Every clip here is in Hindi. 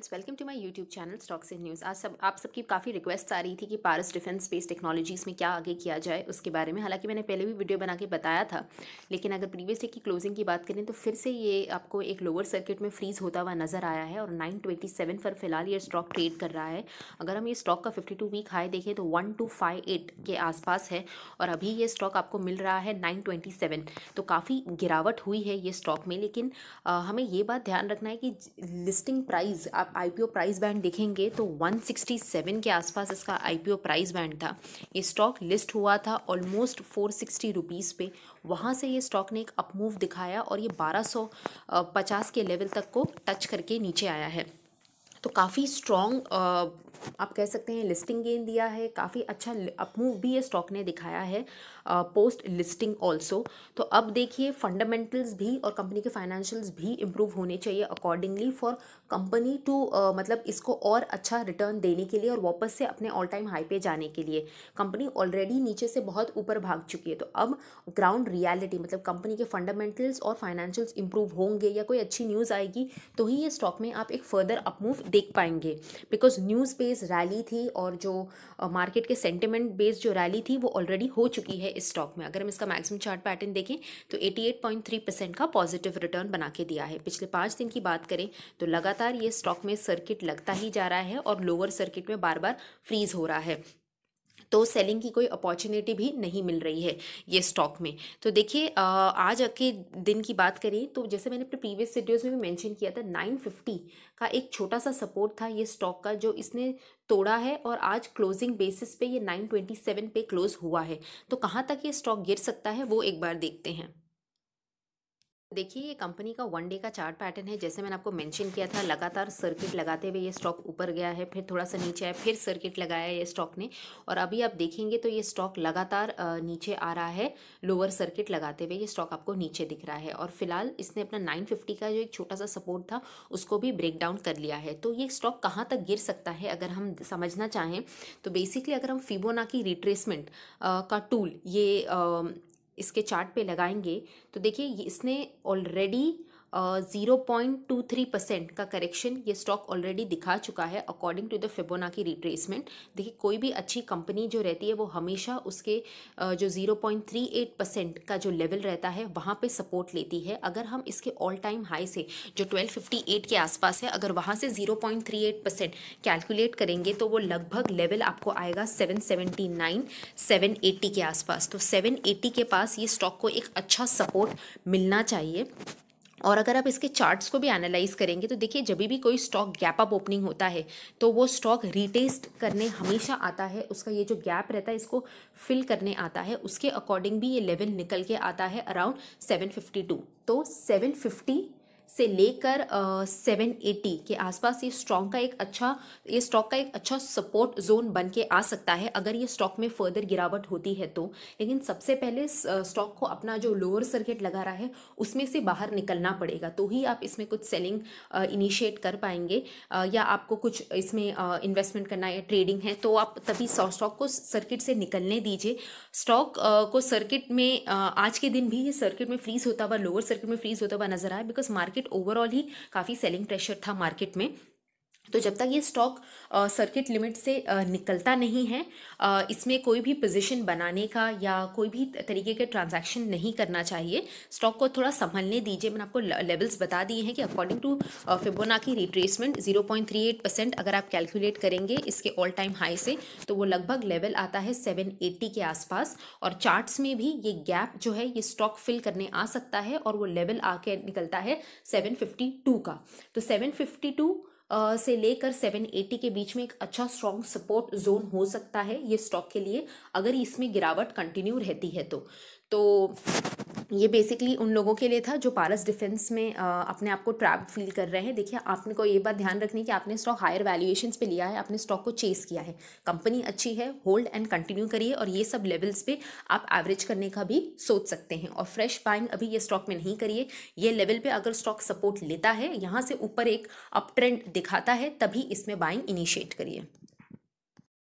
friends welcome to my YouTube channel stocks in news आज सब आप सबकी काफ़ी रिक्वेस्ट आ रही थी कि पारस डिफेंस स्पेस टेक्नोलॉजीज़ में क्या आगे किया जाए उसके बारे में हालांकि मैंने पहले भी वीडियो बना के बताया था लेकिन अगर प्रीवियस डे की क्लोजिंग की बात करें तो फिर से ये आपको एक लोअर सर्किट में फ्रीज होता हुआ नजर आया है और नाइन पर फिलहाल ये स्टॉक ट्रेड कर रहा है अगर हम ये स्टॉक का फिफ्टी वीक हाई देखें तो वन के आसपास है और अभी ये स्टॉक आपको मिल रहा है नाइन तो काफ़ी गिरावट हुई है ये स्टॉक में लेकिन हमें ये बात ध्यान रखना है कि लिस्टिंग प्राइस आप आईपीओ प्राइस बैंड देखेंगे तो 167 के आसपास इसका आईपीओ प्राइस बैंड था ये स्टॉक लिस्ट हुआ था ऑलमोस्ट 460 रुपीज़ पे वहाँ से ये स्टॉक ने एक अपमूव दिखाया और ये 1250 के लेवल तक को टच करके नीचे आया है तो काफ़ी स्ट्रॉन्ग आप कह सकते हैं लिस्टिंग गेन दिया है काफ़ी अच्छा अपमूव भी ये स्टॉक ने दिखाया है पोस्ट लिस्टिंग ऑल्सो तो अब देखिए फंडामेंटल्स भी और कंपनी के फाइनेंशियल्स भी इम्प्रूव होने चाहिए अकॉर्डिंगली फॉर कंपनी टू मतलब इसको और अच्छा रिटर्न देने के लिए और वापस से अपने ऑल टाइम हाई पे जाने के लिए कंपनी ऑलरेडी नीचे से बहुत ऊपर भाग चुकी है तो अब ग्राउंड रियालिटी मतलब कंपनी के फंडामेंटल्स और फाइनेंशियल्स इंप्रूव होंगे या कोई अच्छी न्यूज़ आएगी तो ही ये स्टॉक में आप एक फर्दर अपमूव देख पाएंगे बिकॉज न्यूज़ पे तेज़ रैली थी और जो मार्केट के सेंटिमेंट बेस्ड जो रैली थी वो ऑलरेडी हो चुकी है इस स्टॉक में अगर हम इसका मैक्सिमम चार्ट पैटर्न देखें तो 88.3 परसेंट का पॉजिटिव रिटर्न बना के दिया है पिछले पाँच दिन की बात करें तो लगातार ये स्टॉक में सर्किट लगता ही जा रहा है और लोअर सर्किट में बार बार फ्रीज हो रहा है तो सेलिंग की कोई अपॉर्चुनिटी भी नहीं मिल रही है ये स्टॉक में तो देखिए आज के दिन की बात करें तो जैसे मैंने अपने प्रीवियस वीडियोज़ में भी मैंशन किया था नाइन का एक छोटा सा सपोर्ट था ये स्टॉक का जो इसने तोड़ा है और आज क्लोजिंग बेसिस पे ये 927 पे क्लोज़ हुआ है तो कहाँ तक ये स्टॉक गिर सकता है वो एक बार देखते हैं देखिए ये कंपनी का वन डे का चार्ट पैटर्न है जैसे मैंने आपको मेंशन किया था लगातार सर्किट लगाते हुए ये स्टॉक ऊपर गया है फिर थोड़ा सा नीचे आया फिर सर्किट लगाया ये स्टॉक ने और अभी आप देखेंगे तो ये स्टॉक लगातार नीचे आ रहा है लोअर सर्किट लगाते हुए ये स्टॉक आपको नीचे दिख रहा है और फिलहाल इसने अपना नाइन का जो एक छोटा सा सपोर्ट था उसको भी ब्रेक डाउन कर लिया है तो ये स्टॉक कहाँ तक गिर सकता है अगर हम समझना चाहें तो बेसिकली अगर हम फिबोना की रिट्रेसमेंट का टूल ये इसके चार्ट पे लगाएंगे तो देखिए इसने already zero point two three percent का करेक्शन ये स्टॉक ऑलरेडी दिखा चुका है अकॉर्डिंग टू द फिबोना की रिट्रेसमेंट देखिए कोई भी अच्छी कंपनी जो रहती है वो हमेशा उसके जो zero point three eight percent का जो लेवल रहता है वहाँ पे सपोर्ट लेती है अगर हम इसके ऑल टाइम हाई से जो ट्वेल्व फिफ्टी एट के आसपास है अगर वहाँ से zero point three eight percent calculate करेंगे तो वो लगभग लेवल आपको आएगा seven seventy nine seven eighty के आसपास तो सेवन एट्टी के पास ये स्टॉक को एक अच्छा सपोर्ट मिलना चाहिए और अगर आप इसके चार्ट्स को भी एनालाइज करेंगे तो देखिए जब भी कोई स्टॉक गैप अप ओपनिंग होता है तो वो स्टॉक रिटेस्ट करने हमेशा आता है उसका ये जो गैप रहता है इसको फिल करने आता है उसके अकॉर्डिंग भी ये लेवल निकल के आता है अराउंड 752 तो 750 से लेकर सेवन एटी के आसपास ये स्टॉक का एक अच्छा ये स्टॉक का एक अच्छा सपोर्ट जोन बन के आ सकता है अगर ये स्टॉक में फर्दर गिरावट होती है तो लेकिन सबसे पहले स्टॉक को अपना जो लोअर सर्किट लगा रहा है उसमें से बाहर निकलना पड़ेगा तो ही आप इसमें कुछ सेलिंग इनिशिएट कर पाएंगे या आपको कुछ इसमें इन्वेस्टमेंट करना है ट्रेडिंग है तो आप तभी स्टॉक को सर्किट से निकलने दीजिए स्टॉक को सर्किट में आज के दिन भी ये सर्किट में फ्रीज होता हुआ लोअर सर्किट में फ्रीज होता हुआ नजर आए बिकॉज मार्केट मार्केट ओवरऑल ही काफ़ी सेलिंग प्रेशर था मार्केट में तो जब तक ये स्टॉक सर्किट लिमिट से आ, निकलता नहीं है आ, इसमें कोई भी पोजीशन बनाने का या कोई भी तरीके के ट्रांजैक्शन नहीं करना चाहिए स्टॉक को थोड़ा संभलने दीजिए मैंने आपको लेवल्स बता दिए हैं कि अकॉर्डिंग टू फिबोना की रिट्रेसमेंट 0.38 परसेंट अगर आप कैलकुलेट करेंगे इसके ऑल टाइम हाई से तो वो लगभग लेवल आता है सेवन के आसपास और चार्ट्स में भी ये गैप जो है ये स्टॉक फिल करने आ सकता है और वो लेवल आके निकलता है सेवन का तो सेवन से लेकर 780 के बीच में एक अच्छा स्ट्रॉन्ग सपोर्ट जोन हो सकता है ये स्टॉक के लिए अगर इसमें गिरावट कंटिन्यू रहती है तो तो ये बेसिकली उन लोगों के लिए था जो पारस डिफेंस में आ, अपने आप को ट्रैप फील कर रहे हैं देखिए आपने को ये बात ध्यान रखनी कि आपने स्टॉक हायर वैल्यूएशंस पे लिया है आपने स्टॉक को चेस किया है कंपनी अच्छी है होल्ड एंड कंटिन्यू करिए और ये सब लेवल्स पे आप एवरेज करने का भी सोच सकते हैं और फ्रेश बाइंग अभी ये स्टॉक में नहीं करिए ये लेवल पर अगर स्टॉक सपोर्ट लेता है यहाँ से ऊपर एक अप ट्रेंड दिखाता है तभी इसमें बाइंग इनिशिएट करिए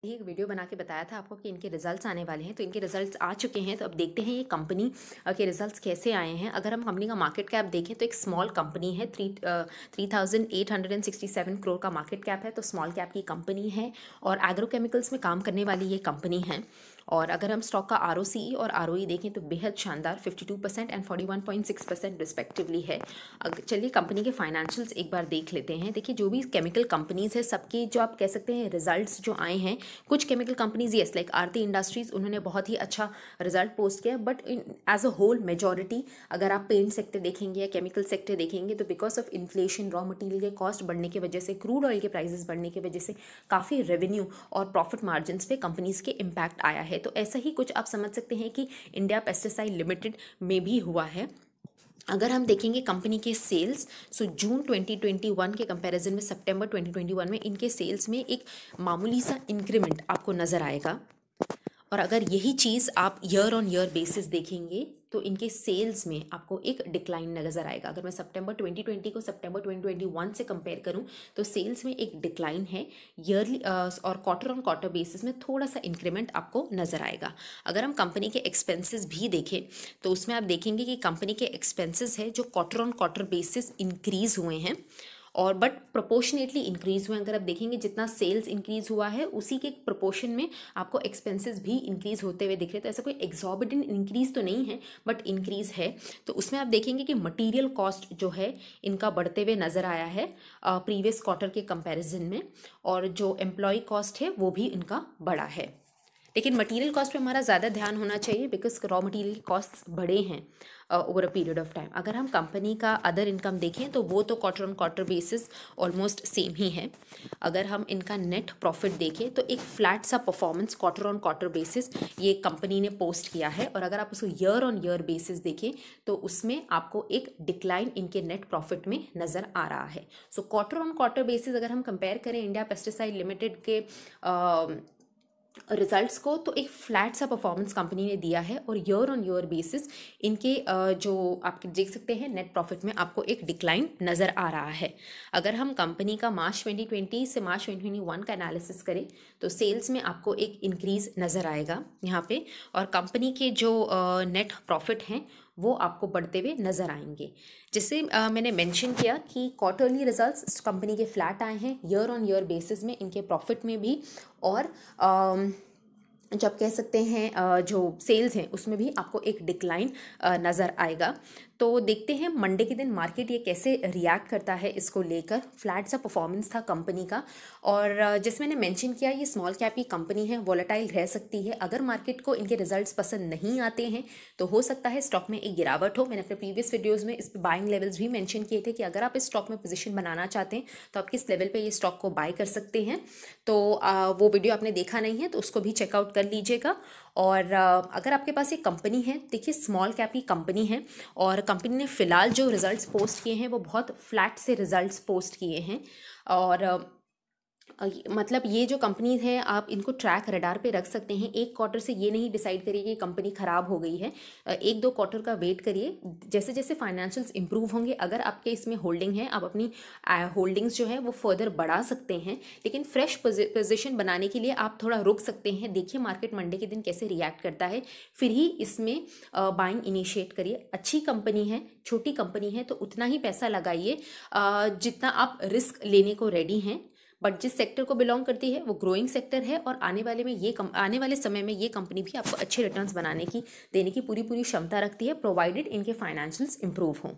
ही एक वीडियो बना के बताया था आपको कि इनके रिजल्ट्स आने वाले हैं तो इनके रिजल्ट्स आ चुके हैं तो अब देखते हैं ये कंपनी के रिजल्ट्स कैसे आए हैं अगर हम कंपनी का मार्केट कैप देखें तो एक स्मॉल कंपनी है three three thousand eight hundred and sixty seven crore का मार्केट कैप है तो स्मॉल कैप की कंपनी है और एग्रोकेमिकल्स में काम करने वाली ये कंपनी है और अगर हम स्टॉक का आर और आर e देखें तो बेहद शानदार 52 एंड 41.6 परसेंट रिस्पेक्टिवली है चलिए कंपनी के फाइनेंशियल्स एक बार देख लेते हैं देखिए जो भी केमिकल कंपनीज़ है सबकी जो आप कह सकते हैं रिजल्ट्स जो आए हैं कुछ chemical companies yes like Aarti Industries उन्होंने बहुत ही अच्छा रिजल्ट पोस्ट किया but in as a whole majority अगर आप पेंट सेक्टर देखेंगे या केमिकल सेक्टर देखेंगे तो because of inflation raw material के कॉस्ट बढ़ने की वजह से क्रूड ऑयल के प्राइजेस बढ़ने की वजह से काफ़ी रेवेन्यू और प्रॉफिट मार्जिन पे कंपनीज़ के इम्पैक्ट आया है तो ऐसा ही कुछ आप समझ सकते हैं कि इंडिया पेस्टिसाइड लिमिटेड में भी हुआ है अगर हम देखेंगे कंपनी के सेल्स सो जून 2021 के कंपैरिजन में सितंबर 2021 में इनके सेल्स में एक मामूली सा इंक्रीमेंट आपको नज़र आएगा और अगर यही चीज़ आप ईयर ऑन ईयर बेसिस देखेंगे तो इनके सेल्स में आपको एक डिक्लाइन नज़र आएगा अगर मैं सितंबर 2020 को सितंबर 2021 से कंपेयर करूं तो सेल्स में एक डिक्लाइन है ईयरली और क्वार्टर ऑन क्वार्टर बेसिस में थोड़ा सा इंक्रीमेंट आपको नज़र आएगा अगर हम कंपनी के एक्सपेंसिस भी देखें तो उसमें आप देखेंगे कि कंपनी के एक्सपेंसिस है जो quarter on quarter basis increase हुए हैं और बट प्रोपोर्शनेटली इंक्रीज हुए अगर आप देखेंगे जितना सेल्स इंक्रीज हुआ है उसी के प्रोपोर्शन में आपको एक्सपेंसेस भी इंक्रीज होते हुए दिख रहे हैं तो ऐसा कोई एग्जॉबिटिन इंक्रीज तो नहीं है बट इंक्रीज है तो उसमें आप देखेंगे कि मटीरियल कॉस्ट जो है इनका बढ़ते हुए नज़र आया है प्रीवियस क्वार्टर के कंपेरिजन में और जो एम्प्लॉय कॉस्ट है वो भी इनका बढ़ा है लेकिन मटेरियल कॉस्ट पे हमारा ज़्यादा ध्यान होना चाहिए बिकॉज रॉ मटेरियल कॉस्ट बढ़े हैं over a period of time अगर हम कंपनी का अदर इनकम देखें तो वो तो quarter on quarter basis almost same ही है अगर हम इनका नेट प्रॉफिट देखें तो एक फ्लैट सा performance quarter on quarter basis ये कंपनी ने पोस्ट किया है और अगर आप उसको ईयर ऑन ईयर बेसिस देखें तो उसमें आपको एक डिक्लाइन इनके नेट प्रॉफिट में नज़र आ रहा है so quarter on quarter basis अगर हम कंपेयर करें इंडिया पेस्टिसाइड लिमिटेड के uh, रिजल्ट्स को तो एक फ्लैट सा परफॉर्मेंस कंपनी ने दिया है और ईयर ऑन ईयर बेसिस इनके जो आप देख सकते हैं नेट प्रॉफिट में आपको एक डिक्लाइन नज़र आ रहा है अगर हम कंपनी का मार्च 2020 से मार्च 2021 का एनालिसिस करें तो सेल्स में आपको एक इंक्रीज़ नज़र आएगा यहाँ पे और कंपनी के जो नेट प्रॉफिट हैं वो आपको बढ़ते हुए नज़र आएंगे जैसे आ, मैंने मेंशन किया कि क्वार्टरली रिजल्ट्स कंपनी के फ्लैट आए हैं ईयर ऑन ईयर बेसिस में इनके प्रॉफिट में भी और आ, जब कह सकते हैं जो सेल्स हैं उसमें भी आपको एक डिक्लाइन नज़र आएगा तो देखते हैं मंडे के दिन मार्केट ये कैसे रिएक्ट करता है इसको लेकर फ्लैट सा परफॉर्मेंस था कंपनी का और जैसे मैंने मेंशन किया ये स्मॉल कैप की कंपनी है वॉलेटाइल रह सकती है अगर मार्केट को इनके रिजल्ट्स पसंद नहीं आते हैं तो हो सकता है स्टॉक में एक गिरावट हो मैंने अपने प्रीवियस वीडियोज़ में इस पर बाइंग लेवल्स भी मैंशन किए थे कि अगर आप इस स्टॉक में पोजिशन बनाना चाहते हैं तो आप किस लेवल पर ये स्टॉक को बाय कर सकते हैं तो वो वीडियो आपने देखा नहीं है तो उसको भी चेकआउट कर लीजिएगा और अगर आपके पास ये कंपनी है देखिए स्मॉल कैप की कंपनी है और कंपनी ने फ़िलहाल जो रिज़ल्ट पोस्ट किए हैं वो बहुत फ्लैट से रिज़ल्ट पोस्ट किए हैं और मतलब ये जो कंपनीज हैं आप इनको ट्रैक रडार पे रख सकते हैं एक क्वार्टर से ये नहीं डिसाइड करिए कि कंपनी ख़राब हो गई है एक दो क्वार्टर का वेट करिए जैसे जैसे फाइनेंशियल्स इंप्रूव होंगे अगर आपके इसमें होल्डिंग है आप अपनी होल्डिंग्स जो है वो फर्दर बढ़ा सकते हैं लेकिन फ्रेश पोजिशन बनाने के लिए आप थोड़ा रुक सकते हैं देखिए मार्केट मंडे के दिन कैसे रिएक्ट करता है फिर ही इसमें बाइंग इनिशिएट करिए अच्छी कंपनी है छोटी कंपनी है तो उतना ही पैसा लगाइए जितना आप रिस्क लेने को रेडी हैं बट जिस सेक्टर को बिलोंग करती है वो ग्रोइंग सेक्टर है और आने वाले में ये कम, आने वाले समय में ये कंपनी भी आपको अच्छे रिटर्न्स बनाने की देने की पूरी पूरी क्षमता रखती है प्रोवाइडेड इनके फाइनेंशियल्स इंप्रूव हों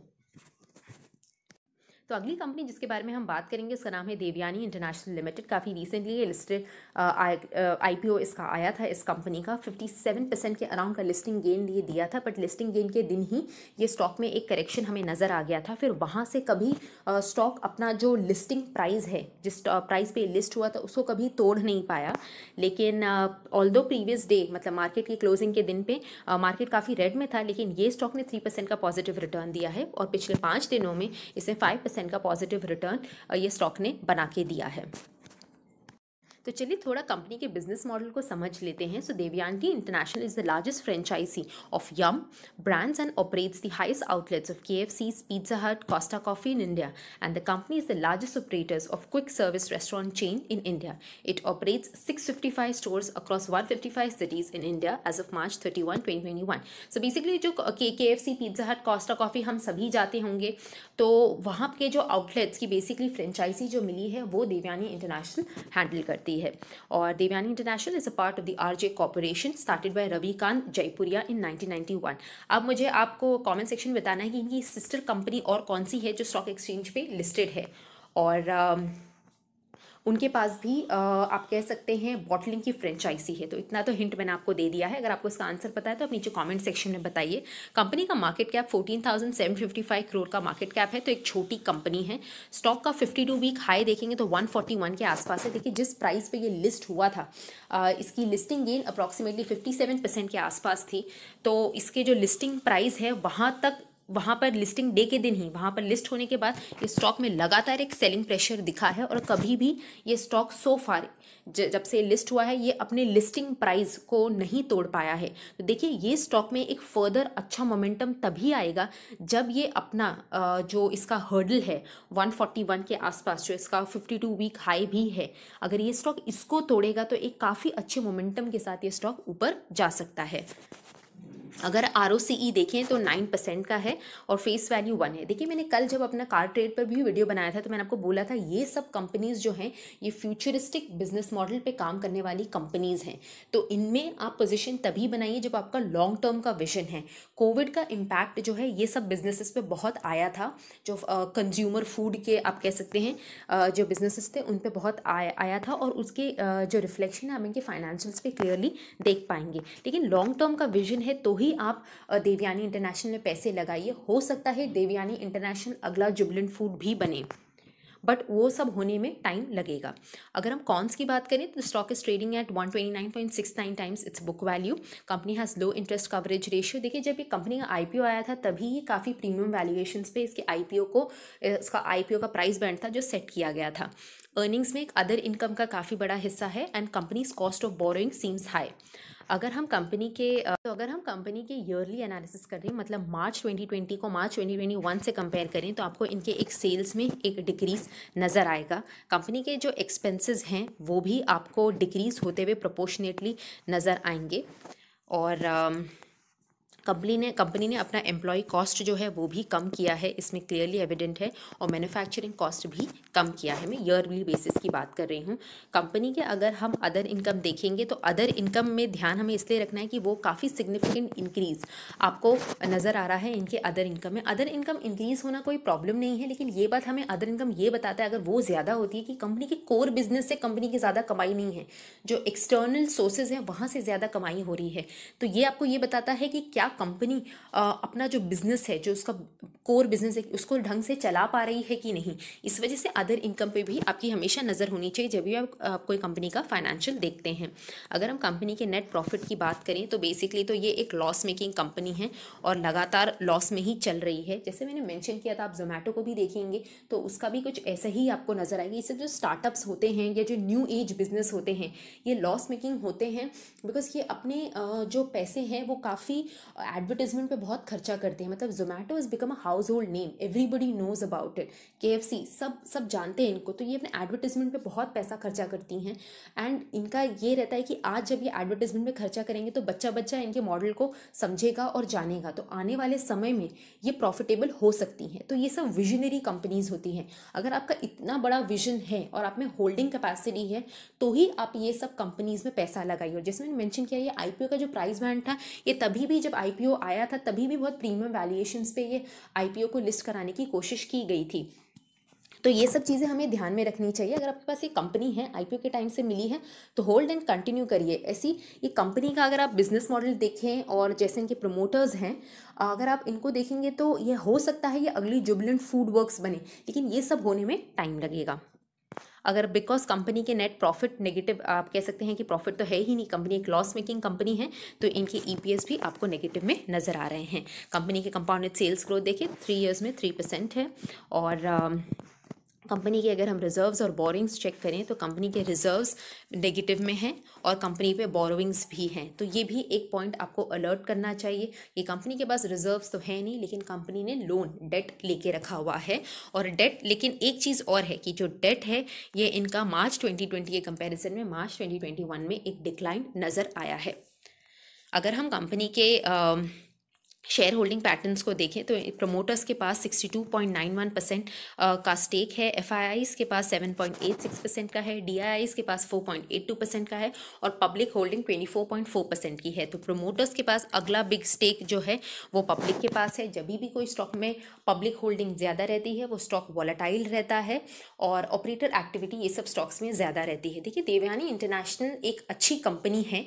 तो अगली कंपनी जिसके बारे में हम बात करेंगे उसका नाम है देवयानी इंटरनेशनल लिमिटेड काफ़ी रिसेंटली ये लिस्टेड आई पी इसका आया था इस कंपनी का फिफ्टी सेवन परसेंट के अराउंड का लिस्टिंग गेन लिए दिया था बट लिस्टिंग गेन के दिन ही ये स्टॉक में एक करेक्शन हमें नज़र आ गया था फिर वहाँ से कभी स्टॉक अपना जो लिस्टिंग प्राइस है जिस प्राइस पे लिस्ट हुआ था उसको कभी तोड़ नहीं पाया लेकिन ऑल दो प्रीवियस डे मतलब मार्केट की क्लोजिंग के दिन पे मार्केट काफ़ी रेड में था लेकिन ये स्टॉक ने थ्री परसेंट का पॉजिटिव रिटर्न दिया है और पिछले पाँच दिनों में इसे फाइव परसेंट का पॉजिटिव रिटर्न uh, ये स्टॉक ने बना के दिया है तो चलिए थोड़ा कंपनी के बिजनेस मॉडल को समझ लेते हैं so Devyani International is the largest franchisee of Yum brands and operates the highest outlets of K F Cs Pizza Hut Costa Coffee in India and the company is the largest operators of quick service restaurant chain in India it operates six fifty five stores across one fifty five cities in India as of March thirty one twenty twenty one so basically जो के K F C Pizza Hut Costa Coffee हम सभी जाते होंगे तो वहाँ के जो आउटलेट्स की बेसिकली फ्रेंचाइजी जो मिली है वो देवयानी इंटरनेशनल हैंडल करती है जाती है और Devyani International is a part of the R J Corporation started by Ravi Kant Jaipuria in 1991 अब मुझे आपको कमेंट सेक्शन में बताना है कि इनकी सिस्टर कंपनी और कौन सी है जो स्टॉक एक्सचेंज पे लिस्टेड है और uh, उनके पास भी आप कह सकते हैं बॉटलिंग की फ्रेंचाइजी है तो इतना तो हिंट मैंने आपको दे दिया है अगर आपको इसका आंसर पता है तो आप नीचे कॉमेंट सेक्शन में बताइए कंपनी का market cap fourteen thousand seven fifty five crore का मार्केट कैप है तो एक छोटी कंपनी है स्टॉक का फिफ्टी टू वीक हाई देखेंगे तो वन फोर्टी वन के आसपास है देखिए जिस प्राइस पर ये लिस्ट हुआ था इसकी listing gain approximately fifty seven percent के आसपास थी तो इसके जो लिस्टिंग प्राइस है वहाँ तक वहाँ पर लिस्टिंग डे के दिन ही वहाँ पर लिस्ट होने के बाद ये स्टॉक में लगातार एक सेलिंग प्रेशर दिखा है और कभी भी ये स्टॉक सो फार जब से लिस्ट हुआ है ये अपने लिस्टिंग प्राइस को नहीं तोड़ पाया है तो देखिए ये स्टॉक में एक फर्दर अच्छा मोमेंटम तभी आएगा जब ये अपना जो इसका हर्डल है 141 के आसपास जो इसका 52 वीक हाई भी है अगर ये स्टॉक इसको तोड़ेगा तो एक काफ़ी अच्छे मोमेंटम के साथ ये स्टॉक ऊपर जा सकता है अगर आर ओ सी ई देखें तो नाइन परसेंट का है और फेस वैल्यू वन है देखिए मैंने कल जब अपना कार ट्रेड पर भी वीडियो बनाया था तो मैंने आपको बोला था ये सब कंपनीज़ जो हैं ये फ्यूचरिस्टिक बिजनेस मॉडल पे काम करने वाली कंपनीज़ हैं तो इनमें आप पोजीशन तभी बनाइए जब आपका लॉन्ग टर्म का विजन है कोविड का इम्पैक्ट जो है ये सब बिजनेसिस पे बहुत आया था जो कंज्यूमर फूड के आप कह सकते हैं जो बिजनेसिस थे उन पर बहुत आया आया था और उसके जो रिफ्लेक्शन है आप इनके फाइनेंशियल्स पर क्लियरली देख पाएंगे लेकिन लॉन्ग टर्म का विजन है तो ही अभी आप देवयानी इंटरनेशनल में पैसे लगाइए हो सकता है देवयानी इंटरनेशनल अगला जुबलेंट फूड भी बने बट वो सब होने में टाइम लगेगा अगर हम कॉन्स की बात करें तो stock is trading at one twenty nine point six nine times its book value company has low interest coverage ratio देखिए जब ये कंपनी का आई आया था तभी ये काफ़ी प्रीमियम वैल्यूएशन पे इसके आई को इसका आई का प्राइस बैंड था जो सेट किया गया था अर्निंग्स में एक अदर इनकम का काफ़ी बड़ा हिस्सा है and companies cost of borrowing seems high अगर हम कंपनी के तो अगर हम कंपनी के ईयरली एनालिसिस करें मतलब मार्च 2020 को मार्च 2021 से कंपेयर करें तो आपको इनके एक सेल्स में एक डिक्रीज़ नज़र आएगा कंपनी के जो एक्सपेंसेस हैं वो भी आपको डिक्रीज़ होते हुए प्रोपोर्शनेटली नज़र आएंगे और um, कंपनी ने कंपनी ने अपना एम्प्लॉय कॉस्ट जो है वो भी कम किया है इसमें क्लियरली एविडेंट है और मैन्युफैक्चरिंग कॉस्ट भी कम किया है मैं ईयरली बेसिस की बात कर रही हूँ कंपनी के अगर हम अदर इनकम देखेंगे तो अदर इनकम में ध्यान हमें इसलिए रखना है कि वो काफ़ी सिग्निफिकेंट इंक्रीज़ आपको नज़र आ रहा है इनके अदर इनकम में अदर इनकम इंक्रीज़ होना कोई प्रॉब्लम नहीं है लेकिन ये बात हमें अदर इनकम ये बताता है अगर वो ज़्यादा होती है कि कंपनी के कोर बिजनेस से कंपनी की ज़्यादा कमाई नहीं है जो एक्सटर्नल सोर्सेज हैं वहाँ से ज़्यादा कमाई हो रही है तो ये आपको ये बताता है कि क्या कंपनी uh, अपना जो बिज़नेस है जो उसका कोर बिज़नेस है उसको ढंग से चला पा रही है कि नहीं इस वजह से अदर इनकम पे भी आपकी हमेशा नज़र होनी चाहिए जब भी आप, कोई कंपनी का फाइनेंशियल देखते हैं अगर हम कंपनी के नेट प्रॉफिट की बात करें तो बेसिकली तो ये एक लॉस मेकिंग कंपनी है और लगातार लॉस में ही चल रही है जैसे मैंने मैंशन किया था आप जोमेटो को भी देखेंगे तो उसका भी कुछ ऐसा ही आपको नज़र आएगी इससे जो स्टार्टअप्स होते हैं या जो न्यू एज बिजनेस होते हैं ये लॉस मेकिंग होते हैं बिकॉज ये अपने uh, जो पैसे हैं वो काफ़ी एडवर्टीजमेंट पे बहुत खर्चा करते हैं मतलब Zomato is become a household name everybody knows about it के सब सब जानते हैं इनको तो ये अपने एडवर्टीजमेंट पे बहुत पैसा खर्चा करती हैं एंड इनका ये रहता है कि आज जब ये एडवर्टीजमेंट में खर्चा करेंगे तो बच्चा बच्चा इनके मॉडल को समझेगा और जानेगा तो आने वाले समय में ये प्रॉफिटेबल हो सकती हैं तो ये सब विजनरी कंपनीज होती हैं अगर आपका इतना बड़ा विजन है और आप में होल्डिंग कैपेसिटी है तो ही आप ये सब कंपनीज में पैसा लगाइए और जैसे मैंने मैंशन किया ये आई का जो प्राइस बैंड था ये तभी भी जब आई आईपीओ आया था तभी भी बहुत प्रीमियम वैल्यूएशंस पे ये आईपीओ को लिस्ट कराने की कोशिश की गई थी तो ये सब चीज़ें हमें ध्यान में रखनी चाहिए अगर आपके पास ये कंपनी है आईपीओ के टाइम से मिली है तो होल्ड एंड कंटिन्यू करिए ऐसी ये कंपनी का अगर आप बिजनेस मॉडल देखें और जैसे इनके प्रमोटर्स हैं अगर आप इनको देखेंगे तो ये हो सकता है ये अगली जुबलेंट फूड वर्क्स बने लेकिन ये सब होने में टाइम लगेगा अगर बिकॉज कंपनी के नेट प्रॉफिट नेगेटिव आप कह सकते हैं कि प्रॉफिट तो है ही नहीं कंपनी एक लॉस मेकिंग कंपनी है तो इनके ई भी आपको नेगेटिव में नज़र आ रहे हैं कंपनी के कंपाउंडेड सेल्स ग्रोथ देखिए थ्री ईयर्स में थ्री परसेंट है और um, कंपनी के अगर हम रिजर्व्स और बोरिंग्स चेक करें तो कंपनी के रिजर्व्स नेगेटिव में हैं और कंपनी पे बोरोइंग्स भी हैं तो ये भी एक पॉइंट आपको अलर्ट करना चाहिए कि कंपनी के पास रिजर्व्स तो है नहीं लेकिन कंपनी ने लोन डेट लेके रखा हुआ है और डेट लेकिन एक चीज़ और है कि जो डेट है ये इनका मार्च ट्वेंटी के कंपेरिजन में मार्च ट्वेंटी में एक डिक्लाइन नज़र आया है अगर हम कंपनी के शेयर होल्डिंग पैटर्न्स को देखें तो प्रमोटर्स के पास 62.91 परसेंट का स्टेक है एफ के पास 7.86 परसेंट का है डी के पास 4.82 परसेंट का है और पब्लिक होल्डिंग 24.4 परसेंट की है तो प्रमोटर्स के पास अगला बिग स्टेक जो है वो पब्लिक के पास है जब भी कोई स्टॉक में पब्लिक होल्डिंग ज़्यादा रहती है वो स्टॉक वॉलेटाइल रहता है और ऑपरेटर एक्टिविटी ये सब स्टॉक्स में ज़्यादा रहती है देखिए देवयानी इंटरनेशनल एक अच्छी कंपनी है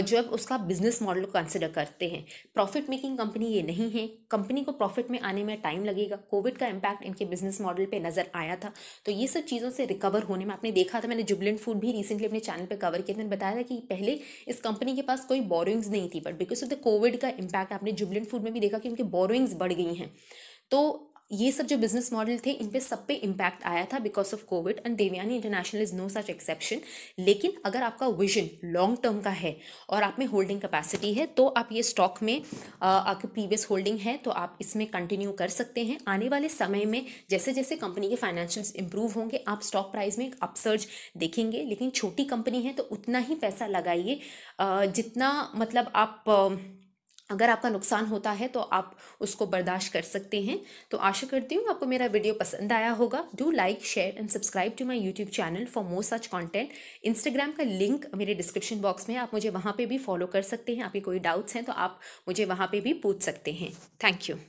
जब उसका बिजनेस मॉडल को कंसिडर करते हैं प्रॉफिट मेकिंग कंपनी ये नहीं है कंपनी को प्रॉफिट में आने में टाइम लगेगा कोविड का इम्पैक्ट इनके बिजनेस मॉडल पे नज़र आया था तो ये सब चीज़ों से रिकवर होने में आपने देखा था मैंने जुबलेंट फूड भी रिसेंटली अपने चैनल पर कवर किया मैंने बताया था कि पहले इस कंपनी के पास कोई बोरिंग्स नहीं थी but because of the Covid का इम्पैक्ट आपने जुबलेंट फूड में भी देखा कि उनकी बोरिंग्स बढ़ गई हैं तो ये सब जो बिजनेस मॉडल थे इन पे सब पे इम्पैक्ट आया था because of Covid and Devyani International is no such exception लेकिन अगर आपका विजन लॉन्ग टर्म का है और आप में होल्डिंग कैपेसिटी है तो आप ये स्टॉक में आपकी प्रीवियस होल्डिंग है तो आप इसमें कंटिन्यू कर सकते हैं आने वाले समय में जैसे जैसे कंपनी के फाइनेंशियल्स इंप्रूव होंगे आप स्टॉक प्राइस में एक अपसर्ज देखेंगे लेकिन छोटी कंपनी है तो उतना ही पैसा लगाइए जितना मतलब आप अगर आपका नुकसान होता है तो आप उसको बर्दाश्त कर सकते हैं तो आशा करती हूँ आपको मेरा वीडियो पसंद आया होगा do like share and subscribe to my YouTube channel for more such content Instagram का लिंक मेरे डिस्क्रिप्शन बॉक्स में आप मुझे वहाँ पे भी फॉलो कर सकते हैं आपके कोई डाउट्स हैं तो आप मुझे वहाँ पर भी पूछ सकते हैं थैंक यू